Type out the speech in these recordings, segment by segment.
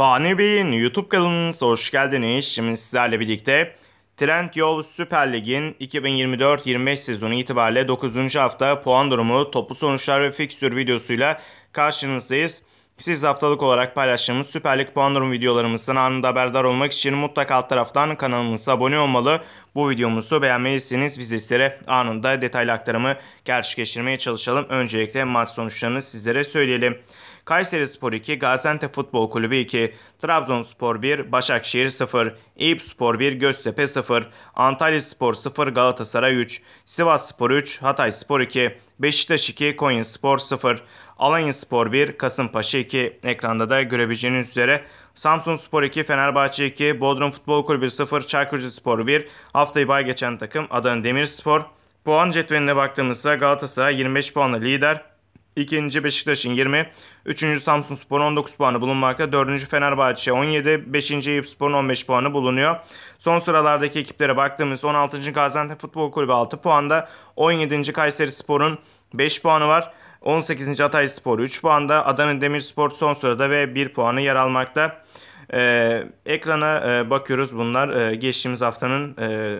Fani Bey'in YouTube kanalınıza hoş geldiniz. Şimdi sizlerle birlikte Trend Yol Süper Lig'in 2024-25 sezonu itibariyle 9. hafta puan durumu, topu sonuçlar ve fikstür videosuyla karşınızdayız. Siz haftalık olarak paylaştığımız Süper Lig puan durumu videolarımızdan anında haberdar olmak için mutlaka alt taraftan kanalımıza abone olmalı. Bu videomuzu beğenmelisiniz. Biz sizlere anında detaylı aktarımı gerçekleştirmeye çalışalım. Öncelikle maç sonuçlarını sizlere söyleyelim. Kayseri Spor 2, Gaziantep Futbol Kulübü 2, Trabzonspor 1, Başakşehir 0, Eyüp Spor 1, Göztepe 0, Antalya Spor 0, Galatasaray 3, Sivas Spor 3, Hatay Spor 2, Beşiktaş 2, Konya Spor 0, Alanya Spor 1, Kasımpaşa 2. Ekranda da görebileceğiniz üzere Samsun Spor 2, Fenerbahçe 2, Bodrum Futbol Kulübü 0, Çaykurcu Spor 1. Haftayı bay geçen takım Adana Demirspor. Puan cetveline baktığımızda Galatasaray 25 puanla lider. İkinci Beşiktaş'ın 20, üçüncü Samsun Spor'un 19 puanı bulunmakta. Dördüncü Fenerbahçe 17, beşinci Eyüp Spor'un 15 puanı bulunuyor. Son sıralardaki ekiplere baktığımızda 16. Gaziantep Futbol Kulübü 6 puanda, 17. Kayseri Spor'un 5 puanı var. 18. Hatay Spor 3 puanda, Adana Demirspor son sırada ve 1 puanı yer almakta. Ee, ekrana e, bakıyoruz bunlar e, geçtiğimiz haftanın e,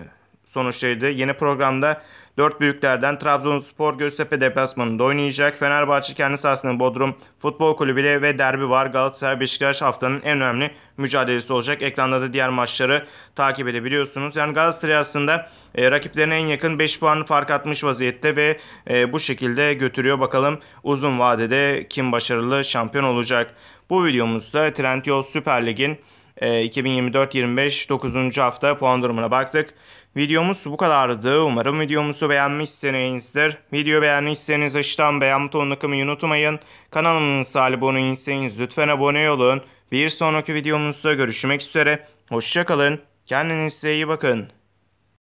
sonuçlarıydı. Yeni programda Dört büyüklerden Trabzonspor Göztepe deplasmanında oynayacak. Fenerbahçe kendi sahasında Bodrum Futbol Kulübü ile ve derbi var. Galatasaray Beşiktaş haftanın en önemli mücadelesi olacak. Ekranda da diğer maçları takip edebiliyorsunuz. Yani Galatasaray aslında e, rakiplerine en yakın 5 puan fark atmış vaziyette ve e, bu şekilde götürüyor. Bakalım uzun vadede kim başarılı şampiyon olacak. Bu videomuzda Trendyol Süper Lig'in 2024-25 ee, 9. hafta puan durumuna baktık. Videomuz bu kadardı. Umarım videomuzu beğenmişsinizdir. Video beğendiyseniz aşağıdan beğen butonuna kımayı unutmayın. Kanalımıza abone değilseniz lütfen abone olun. Bir sonraki videomuzda görüşmek üzere. Hoşçakalın. Kendinize iyi bakın.